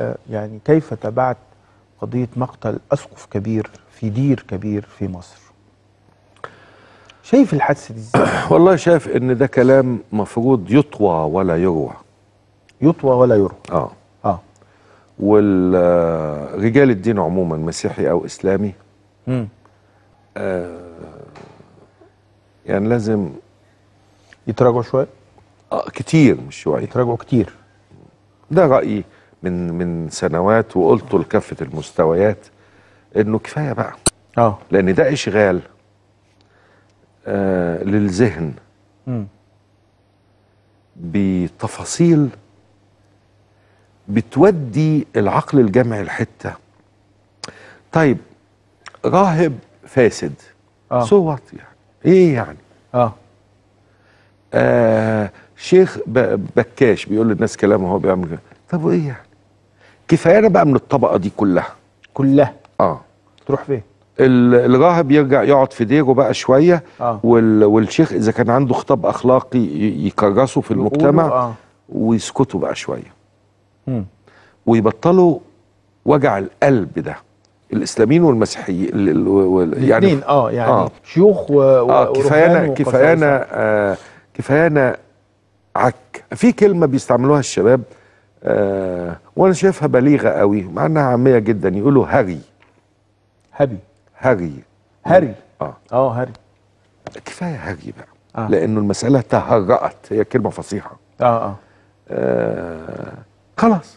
آه، يعني كيف تابعت قضية مقتل أسقف كبير في دير كبير في مصر شايف الحادثة دي ازاي؟ والله شايف ان ده كلام مفروض يطوى ولا يروى يطوى ولا يروى اه اه والرجال الدين عموما مسيحي او اسلامي امم آه يعني لازم يتراجعوا شويه؟ اه كتير مش شويه يتراجعوا كتير ده رايي من من سنوات وقلته لكافه المستويات انه كفايه بقى اه لان ده اشغال آه للذهن بتفاصيل بتودي العقل الجمعي لحته طيب راهب فاسد اه صوت يعني ايه يعني اه, آه شيخ بكاش بيقول للناس كلامه وهو بيعمل كده طب وايه يعني كفايانا بقى من الطبقه دي كلها كلها اه تروح فين الراهب يرجع يقعد في ديره بقى شويه آه. وال والشيخ اذا كان عنده خطاب اخلاقي يكرسه في المجتمع آه. ويسكتوا بقى شويه مم. ويبطلوا وجع القلب ده الاسلاميين والمسيحيين يعني اه يعني آه. شيوخ و آه كفايانا كفايانا آه كفايانا عك في كلمه بيستعملوها الشباب آه، وانا شايفها بليغه قوي مع انها عاميه جدا يقولوا هري هبي هري هري اه اه هري كفايه هري بقى آه. لانه المساله تهرأت هي كلمه فصيحه اه اه, آه خلاص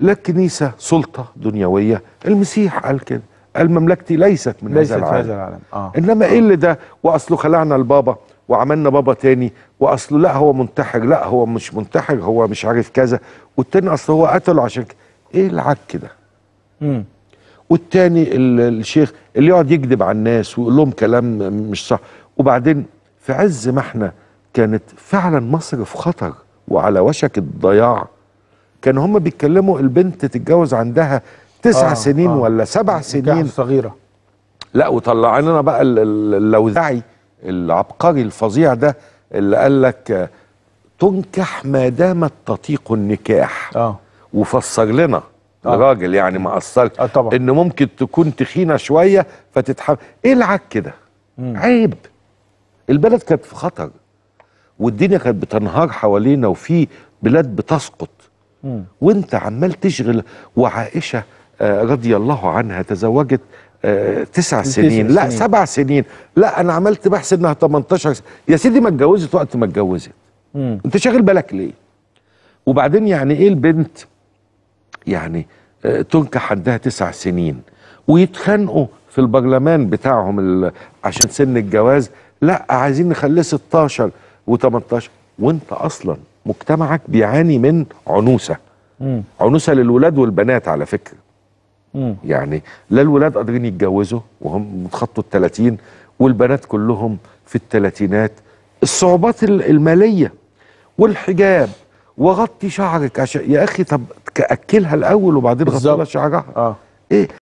لا الكنيسه سلطه دنيويه المسيح قال كده قال مملكتي ليست من ليست هذا العالم, هذا العالم. آه. انما آه. ايه اللي ده واصله خلعنا البابا وعملنا بابا تاني واصله لا هو منتحر لا هو مش منتحر هو مش عارف كذا والتاني اصل هو قتله عشان كده ايه العك ده؟ امم والتاني الشيخ اللي يقعد يكذب على الناس ويقول لهم كلام مش صح وبعدين في عز ما احنا كانت فعلا مصر في خطر وعلى وشك الضياع كان هم بيتكلموا البنت تتجوز عندها تسع آه سنين آه ولا سبع سنين صغيره لا وطلعنا بقى اللوذعي العبقري الفظيع ده اللي قال لك تنكح ما دامت تطيق النكاح اه وفسر لنا آه. الراجل يعني ما قصرش آه طبعا. ان ممكن تكون تخينه شويه فتتحمل ايه العك ده عيب البلد كانت في خطر والدنيا كانت بتنهار حوالينا وفي بلاد بتسقط مم. وانت عمال تشغل وعائشه آه، رضي الله عنها تزوجت آه، تسع سنين لا سنين. سبع سنين لا انا عملت بحث انها 18 سنة. يا سيدي ما اتجوزت وقت ما اتجوزت انت شاغل بالك ليه وبعدين يعني ايه البنت يعني آه، تنكح عندها تسع سنين ويتخانقوا في البرلمان بتاعهم عشان سن الجواز لا عايزين نخليه 16 و18 وانت اصلا مجتمعك بيعاني من عنوسه مم. عنوسه للولاد والبنات على فكره يعني لا الولاد قادرين يتجوزوا وهم متخطوا ال 30 والبنات كلهم في الثلاثينات الصعوبات الماليه والحجاب وغطي شعرك عشان يا اخي طب اكلها الاول وبعدين غطي لها شعرها اه ايه